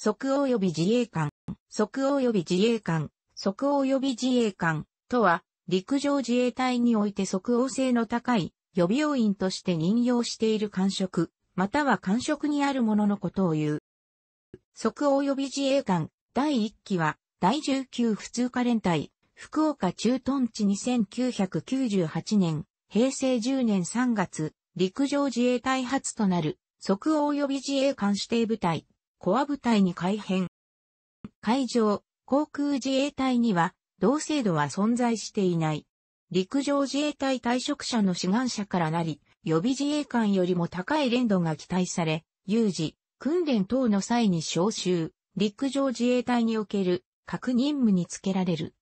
即応予備自衛官、即応予備自衛官、即応予備自衛官とは、陸上自衛隊において即応性の高い予備要員として任用している官職、または官職にあるもののことを言う。即応予備自衛官第1期は、第19普通科連隊、福岡駐屯地2998年、平成10年3月、陸上自衛隊初となる、即応予備自衛官指定部隊、コア部隊に改編。海上、航空自衛隊には、同制度は存在していない。陸上自衛隊退職者の志願者からなり、予備自衛官よりも高い連度が期待され、有事、訓練等の際に招集、陸上自衛隊における各任務につけられる。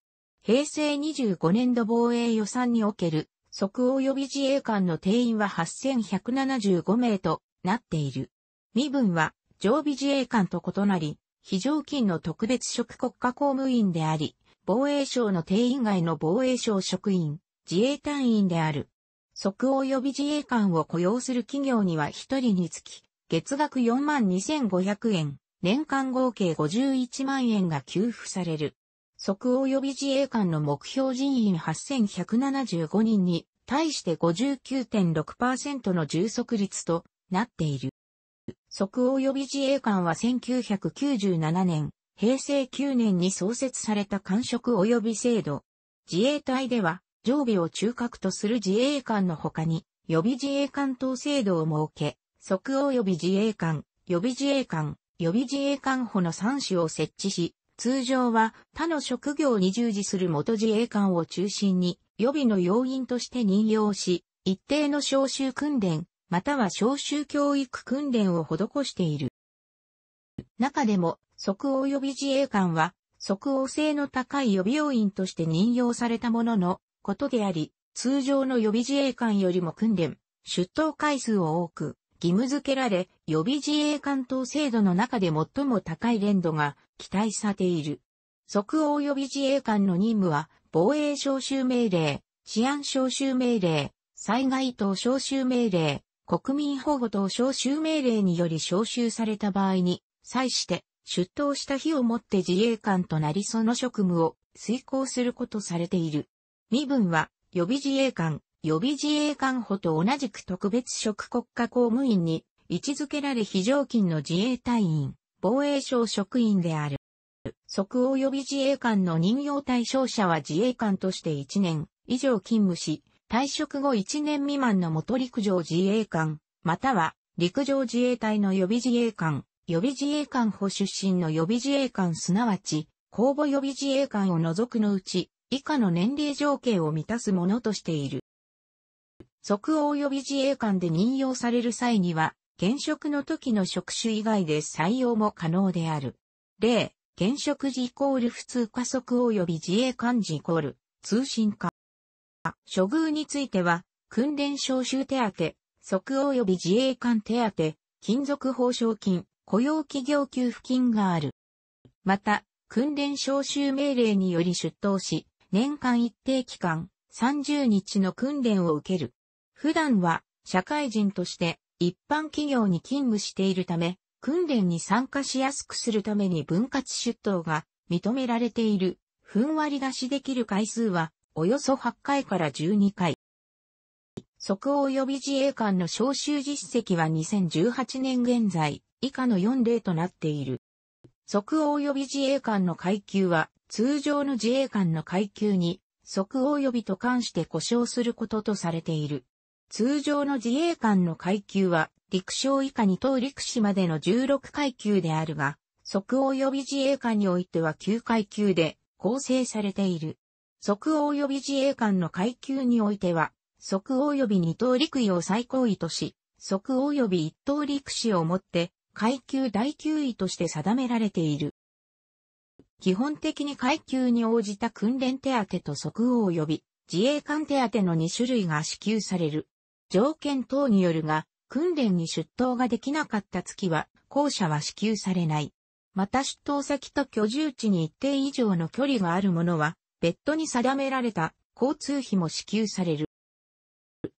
平成25年度防衛予算における即応予備自衛官の定員は8175名となっている。身分は常備自衛官と異なり、非常勤の特別職国家公務員であり、防衛省の定員外の防衛省職員、自衛隊員である。即応予備自衛官を雇用する企業には1人につき、月額42,500円、年間合計51万円が給付される。即応予備自衛官の目標人員8175人に対して59.6%の充足率となっている。即応予備自衛官は1997年、平成9年に創設された官職及び制度。自衛隊では、常備を中核とする自衛官の他に、予備自衛官等制度を設け、即応予備自衛官、予備自衛官、予備自衛官補の3種を設置し、通常は他の職業に従事する元自衛官を中心に予備の要員として任用し、一定の召集訓練、または召集教育訓練を施している。中でも、即応予備自衛官は、即応性の高い予備要員として任用されたもののことであり、通常の予備自衛官よりも訓練、出頭回数を多く、義務付けられ、予備自衛官等制度の中で最も高い連度が期待されている。即応予備自衛官の任務は、防衛召集命令、治安召集命令、災害等召集命令、国民保護等招集命令により招集された場合に、際して、出頭した日をもって自衛官となりその職務を遂行することされている。身分は、予備自衛官、予備自衛官補と同じく特別職国家公務員に位置づけられ非常勤の自衛隊員、防衛省職員である。即応予備自衛官の任用対象者は自衛官として1年以上勤務し、退職後1年未満の元陸上自衛官、または陸上自衛隊の予備自衛官、予備自衛官補出身の予備自衛官すなわち、公募予備自衛官を除くのうち、以下の年齢条件を満たすものとしている。即応予備自衛官で任用される際には、現職の時の職種以外で採用も可能である。例、現職時イコール普通加速応及び自衛官時イコール通信課。処遇については、訓練招集手当、即応及び自衛官手当、金属報奨金、雇用企業給付金がある。また、訓練招集命令により出頭し、年間一定期間、30日の訓練を受ける。普段は、社会人として、一般企業に勤務しているため、訓練に参加しやすくするために分割出頭が認められている。ふんわり出しできる回数は、およそ8回から12回。即応予備自衛官の招集実績は2018年現在、以下の4例となっている。即応予備自衛官の階級は、通常の自衛官の階級に、即応予備と関して故障することとされている。通常の自衛官の階級は、陸将以下に等陸士までの16階級であるが、即応予備自衛官においては9階級で構成されている。即応及び自衛官の階級においては、即応及び二等陸尉を最高位とし、即応及び一等陸士をもって、階級第9位として定められている。基本的に階級に応じた訓練手当と即応及び自衛官手当の2種類が支給される。条件等によるが、訓練に出頭ができなかった月は、校舎は支給されない。また出頭先と居住地に一定以上の距離があるものは、別途に定められた交通費も支給される。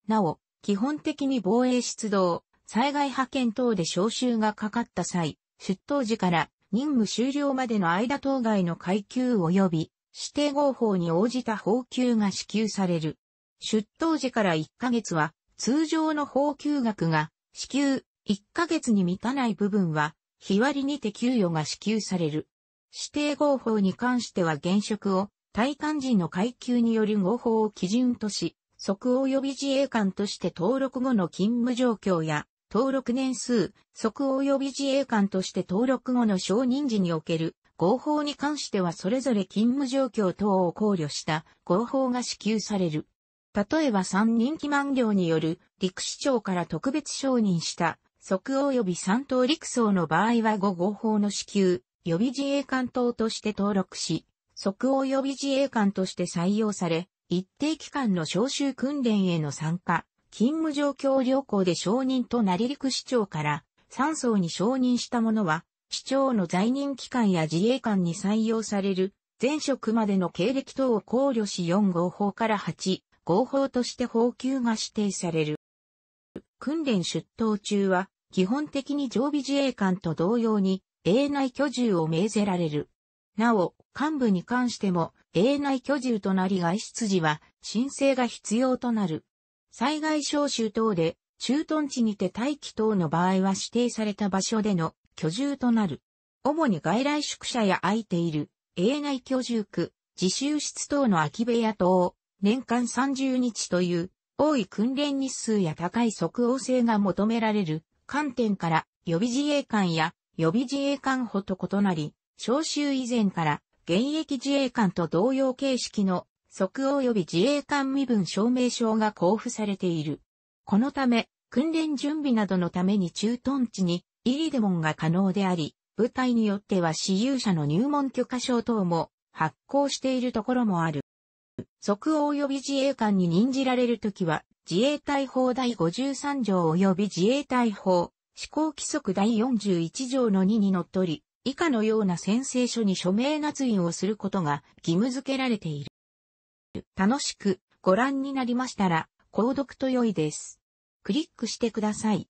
なお、基本的に防衛出動、災害派遣等で招集がかかった際、出頭時から任務終了までの間当該の階級及び指定合法に応じた報給が支給される。出頭時から1ヶ月は通常の報給額が支給、1ヶ月に満たない部分は日割りにて給与が支給される。指定合法に関しては現職を大艦人の階級による合法を基準とし、即応予備自衛官として登録後の勤務状況や、登録年数、即応予備自衛官として登録後の承認時における合法に関してはそれぞれ勤務状況等を考慮した合法が支給される。例えば三人気満了による陸市長から特別承認した即応予備三等陸曹の場合は5合法の支給、予備自衛官等として登録し、即応予備自衛官として採用され、一定期間の召集訓練への参加、勤務状況良好で承認と成陸市長から3層に承認した者は、市長の在任期間や自衛官に採用される前職までの経歴等を考慮し4号法から8号法として法級が指定される。訓練出頭中は基本的に常備自衛官と同様に永内居住を命ぜられる。なお、幹部に関しても、永内居住となり外出時は申請が必要となる。災害招集等で、駐屯地にて待機等の場合は指定された場所での居住となる。主に外来宿舎や空いている、永内居住区、自習室等の空き部屋等年間30日という、多い訓練日数や高い即応性が求められる観点から、予備自衛官や予備自衛官補と異なり、召集以前から現役自衛官と同様形式の即応及び自衛官身分証明書が交付されている。このため、訓練準備などのために駐屯地に入りデモンが可能であり、部隊によっては私有者の入門許可証等も発行しているところもある。即応及び自衛官に任じられるときは、自衛隊法第53条及び自衛隊法、施行規則第41条の2にのっとり、以下のような宣誓書に署名捺印をすることが義務付けられている。楽しくご覧になりましたら、購読と良いです。クリックしてください。